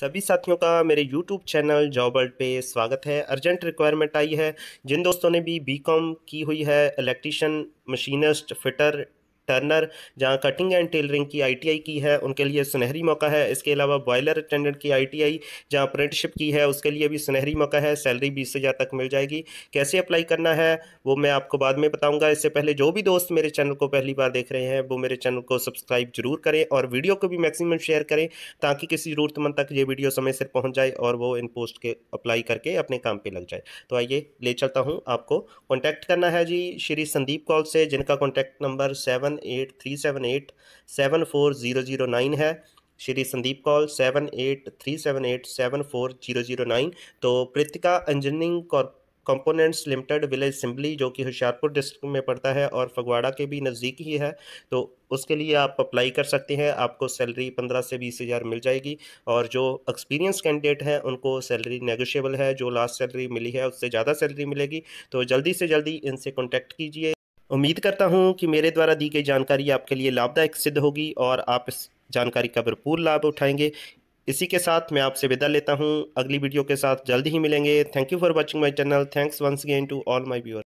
सभी साथियों का मेरे YouTube चैनल वर्ल्ड पे स्वागत है अर्जेंट रिक्वायरमेंट आई है जिन दोस्तों ने भी बीकॉम की हुई है इलेक्ट्रीशियन मशीनिस्ट फिटर टर्नर जहाँ कटिंग एंड टेलरिंग की आईटीआई की है उनके लिए सुनहरी मौका है इसके अलावा बॉयलर अटेंडेंट की आईटीआई जहाँ अप्रेंटिसिप की है उसके लिए भी सुनहरी मौका है सैलरी बीस हज़ार तक मिल जाएगी कैसे अप्लाई करना है वो मैं आपको बाद में बताऊँगा इससे पहले जो भी दोस्त मेरे चैनल को पहली बार देख रहे हैं वो मेरे चैनल को सब्सक्राइब जरूर करें और वीडियो को भी मैक्सिमम शेयर करें ताकि किसी ज़रूरतमंद तक ये वीडियो समय से पहुँच जाए और वो इन पोस्ट के अप्लाई करके अपने काम पर लग जाए तो आइए ले चलता हूँ आपको कॉन्टैक्ट करना है जी श्री संदीप कॉल से जिनका contact number seven one eight three seven eight seven four zero zero nine है Shri Sandeep Kaul seven eight three seven eight seven four zero zero nine तो Pratika engineering corp components limited village Simbli जो कि होशियारपुर डिस्ट्रिक्ट में पड़ता है और फगवाड़ा के भी नज़दीक ही है तो उसके लिए आप अप्लाई कर सकते हैं आपको सैलरी पंद्रह से बीस हज़ार मिल जाएगी और जो एक्सपीरियंस कैंडिडेट हैं उनको सैलरी नेगोशिएबल है जो लास्ट सैलरी मिली है उससे ज़्यादा सैलरी मिलेगी तो जल्दी से जल्दी इनसे कॉन्टैक्ट कीजिए उम्मीद करता हूँ कि मेरे द्वारा दी गई जानकारी आपके लिए लाभदायक सिद्ध होगी और आप इस जानकारी का भरपूर लाभ उठाएंगे इसी के साथ मैं आपसे विदा लेता हूँ अगली वीडियो के साथ जल्द ही मिलेंगे thank you for watching my channel thanks once again to all my viewer